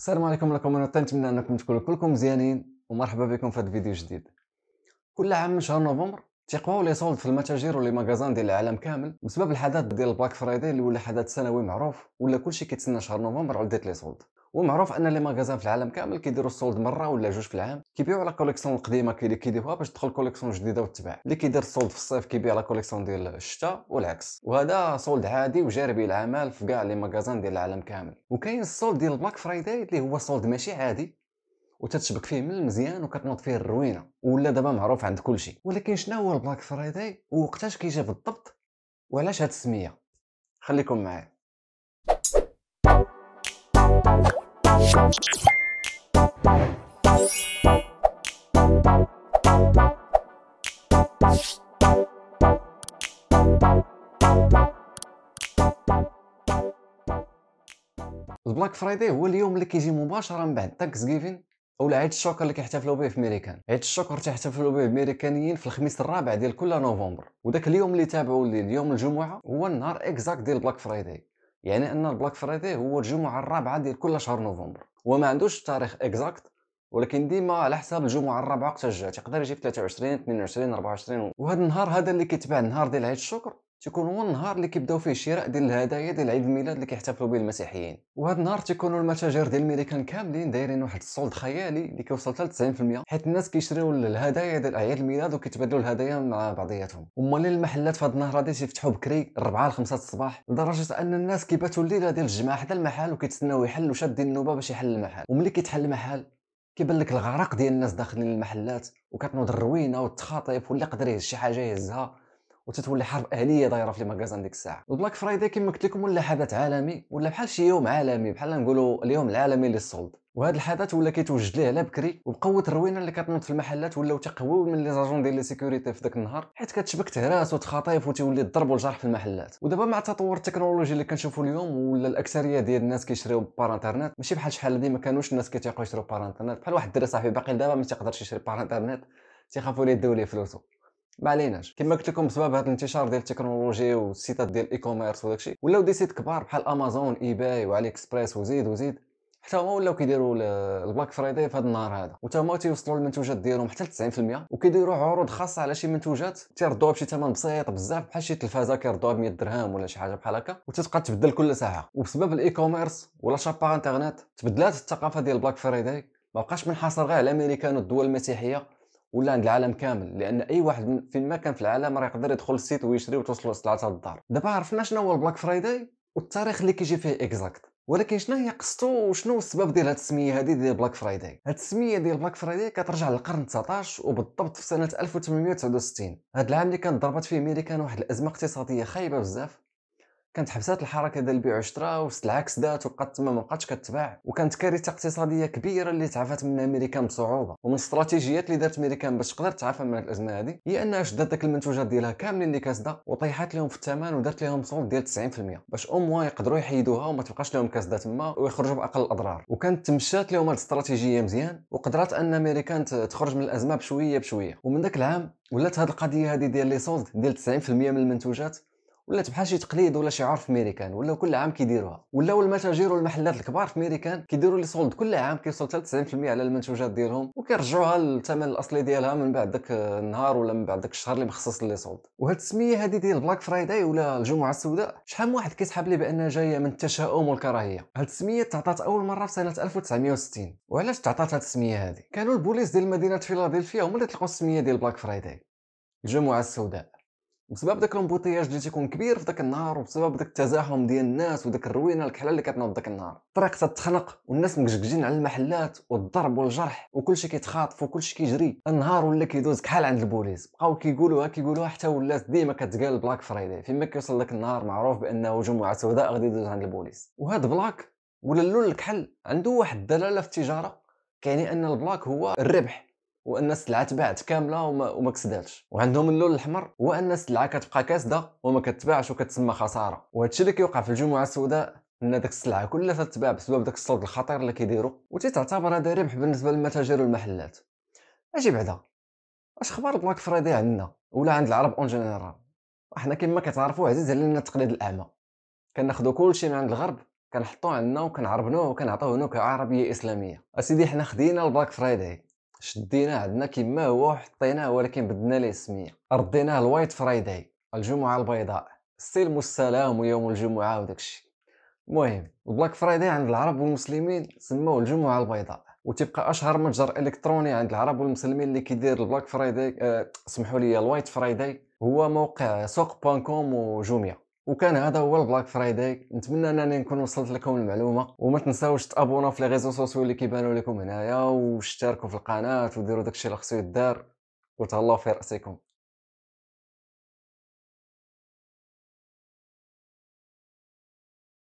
السلام عليكم لكم انا نتمنى انكم تكونوا كلكم مزيانين ومرحبا بكم في هذا الفيديو جديد كل عام من شهر نوفمبر تيقواو لي صولد في المتاجر ولي ماغازان ديال العالم كامل بسبب الحدث ديال البلاك فرايداي اللي ولا حدث سنوي معروف ولا كلشي كيتسنى شهر نوفمبر على ديت لي صولد ومعروف ان لي ماغازان في العالم كامل كيديروا السولد مره ولا جوج في العام كيبيعوا على كوليكسيون القديمه اللي كيديروها باش تدخل كوليكسيون جديده وتتباع اللي كيدير السولد في الصيف كيبيع على كوليكسيون ديال الشتاء والعكس وهذا سولد عادي وجاربي العمل في كاع لي ماغازان ديال العالم كامل وكاين السولد ديال البلاك فرايداي اللي هو سولد ماشي عادي وتتشبك فيه من المزيان وكتنوض فيه الروينه ولا دابا معروف عند كلشي ولكن شنو هو البلاك فرايداي ووقتاش كيجي بالضبط وعلاش هاد السميه خليكم معايا البلاك فرايداي هو اليوم اللي كيجي مباشره من بعد تاكس جيفين او عيد الشكر اللي كيحتفلوا به في ميريكان عيد الشكر تيحتفلوا به الميريكانيين في الخميس الرابع ديال كل نوفمبر وداك اليوم اللي تابعوا ليه اليوم الجمعه هو النهار اكزاكت ديال بلاك فرايداي يعني ان البلاك فرايدي هو الجمعه الرابعه ديال كل شهر نوفمبر وما عندوش تاريخ اكزاكت ولكن ديما على حساب الجمعه الرابعه وقتاش جات يقدر يجي في 23 22 24 وهذا النهار هذا اللي كيتباع النهار ديال عيد الشكر تيكون هو النهار اللي كيبداو فيه شراء ديال الهدايا ديال عيد الميلاد اللي كيحتفلوا به المسيحيين وهذا النهار تيكونوا المتاجر ديال الميريكان كاملين دايرين واحد السولد خيالي اللي كيوصل حتى 90% حيت الناس كيشريو الهدايا ديال اعياد الميلاد وكيتبادلوا الهدايا مع بعضياتهم امال المحلات في هذا النهار غادي تيفتحوا بكري 4 ل 5 الصباح لدرجه ان الناس كيباتوا الليله ديال الجمعه حدا المحل وكيتسناو يحل وشادين النوبه باش يحل المحل وملي كيتحل المحل كيبان لك الغرق ديال الناس داخلين المحلات وكتنوض الروينه والتخاطيب واللي يقدر يهز شي حاجه يهزها وتتولى حرب اهليه دايره في المغازان ديك الساعه البلاك فرايداي كما قلت لكم ولا حدث عالمي ولا بحال شي يوم عالمي بحال نقولوا اليوم العالمي للصولد وهذا الحدث ولا كيتوجد ليه على بكري وبقوه الروينه اللي كتنوض في المحلات ولاو تقويو من لي زاجون ديال لي سيكوريتي في ذاك النهار حيت كتشبك تهراس وتخاطيف وتولي الضرب والجرح في المحلات ودابا مع تطور التكنولوجي اللي كنشوفوا اليوم ولا الاكثريه ديال الناس كيشريو بار انترنت ماشي بحال شحال ديما ما كانوش الناس كيتيقوا يشريو بار انترنت بحال واحد الدري صاحبي باقي دابا ما تيقدرش يشري بار انترنت تيخافوا ليه يدوا ليه فلوسه ما عليناش كما قلت لكم بسبب هذا الانتشار ديال التكنولوجي والسيتات ديال الاي كوميرس وداكشي ولاو دي سيت كبار بحال امازون اي باي وعلي اكسبريس وزيد وزيد حتى هما ولاو كيديروا البلاك فرايداي في هذا النهار هذا وتا هما تيوصلوا المنتوجات ديالهم حتى ل 90% وكيديروا عروض خاصه على شي منتوجات تيردوها بشي ثمن بسيط بزاف بحال شي تلفازه كيردوها ب 100 درهم ولا شي حاجه بحال هكا وتتبقى تبدل كل ساعه وبسبب الاي كوميرس ولا شابار انترنت تبدلات الثقافه ديال البلاك فرايداي ما بقاش منحصر غير على الامريكان والدول المسيحيه ولا عند العالم كامل لان اي واحد في ما كان في العالم راه يقدر يدخل السيت ويشري وتوصل السلعه الدار دابا عرفنا شنو هو البلاك فرايداي والتاريخ اللي كيجي فيه اكزاكت ولكن شنو هي قصته وشنو السبب ديال هاد التسميه هادي ديال بلاك فرايداي هاد التسميه ديال بلاك فرايداي كترجع للقرن 19 وبالضبط في سنه 1869 هاد العام اللي كانت ضربت فيه ميريكان واحد الازمه اقتصاديه خايبه بزاف كانت حبسات الحركه ديال البيع والشراء وسط العكس دات وبقات ما بقاتش كتباع وكانت كارثه اقتصاديه كبيره اللي تعافات منها امريكان بصعوبه ومن الاستراتيجيات اللي دارت امريكان باش تقدر تعافى من الازمه هذه هي انها شدات داك المنتوجات ديالها كاملين اللي كاسده وطيحات لهم في الثمن ودارت لهم صوت ديال 90% باش اوموا يقدروا يحيدوها وما تبقاش لهم كاسده تما ويخرجوا باقل الاضرار وكانت تمشات لهم هذه الاستراتيجيه مزيان وقدرات ان امريكان تخرج من الازمه بشويه بشويه ومن ذاك العام ولات هذه القضيه هذه ديال صولد ديال 90% من المنتوجات ولات بحال شي تقليد ولا شعار في ميريكان ولاو كل عام كيديروها ولاو المتاجر والمحلات الكبار في ميريكان كيديروا لي سولد كل عام كيوصل حتى 90% على المنتوجات ديالهم وكيرجعوها للثمن الاصلي ديالها من بعد داك النهار ولا من بعد داك الشهر اللي مخصص لي سولد وهاد السميه هادي ديال بلاك فرايداي ولا الجمعه السوداء شحال من واحد كيسحب لي بانها جايه من التشاؤم والكراهيه هاد السميه تعطات اول مره في سنه 1960 وعلاش تعطات هاد السميه هادي كانوا البوليس ديال مدينه فيلادلفيا هما اللي طلقوا السميه ديال بلاك فرايداي الجمعه السوداء بسبب داك لومبوتياج اللي تيكون كبير في داك النهار وبسبب داك التزاحم ديال الناس وداك الروينه الكحله اللي كتنوض داك النهار الطريق تتخنق والناس مكجكجين على المحلات والضرب والجرح وكلشي كيتخاطف وكلشي كيجري النهار ولا كيدوز كحال عند البوليس بقاو كيقولوها كيقولوها حتى ولات ديما كتقال بلاك فرايداي فيما كيوصل داك النهار معروف بانه جمعه سوداء غادي يدوز عند البوليس وهاد بلاك ولا اللون الكحل عنده واحد الدلاله في التجاره كيعني ان البلاك هو الربح وان السلعه تباعت كامله وما, كسداتش وعندهم اللون الاحمر هو ان السلعه كتبقى كاسده وما كتباعش وكتسمى خساره وهادشي اللي كيوقع في الجمعه السوداء ان داك السلعه كلها تتباع بسبب داك الصوت الخطير اللي كيديرو وتتعتبر هذا ربح بالنسبه للمتاجر والمحلات اجي بعدا اش اخبار البلاك فرايدي عندنا ولا عند العرب اون جينيرال حنا كما كتعرفوا عزيز علينا التقليد الاعمى كناخذوا كلشي من عند الغرب كنحطوه عندنا وكنعربنوه وكنعطيوه نكهه عربيه اسلاميه اسيدي حنا خدينا البلاك فرايدي شديناه عندنا كما هو وحطيناه ولكن بدلنا ليه السميه رديناه الوايت فرايداي الجمعه البيضاء ستيل السلام ويوم الجمعه وداكشي المهم البلاك فرايداي عند العرب والمسلمين سموه الجمعه البيضاء وتبقى اشهر متجر الكتروني عند العرب والمسلمين اللي كيدير البلاك فرايداي أه لي الوايت فرايداي هو موقع سوق كوم وجوميا وكان هذا هو البلاك فرايداي نتمنى انني نكون وصلت لكم المعلومه وما تنساوش تابوناو في لي ريزو سوسيو اللي كيبانوا لكم هنايا واشتركوا في القناه وديروا داكشي اللي خصو يدار وتهلاو في راسكم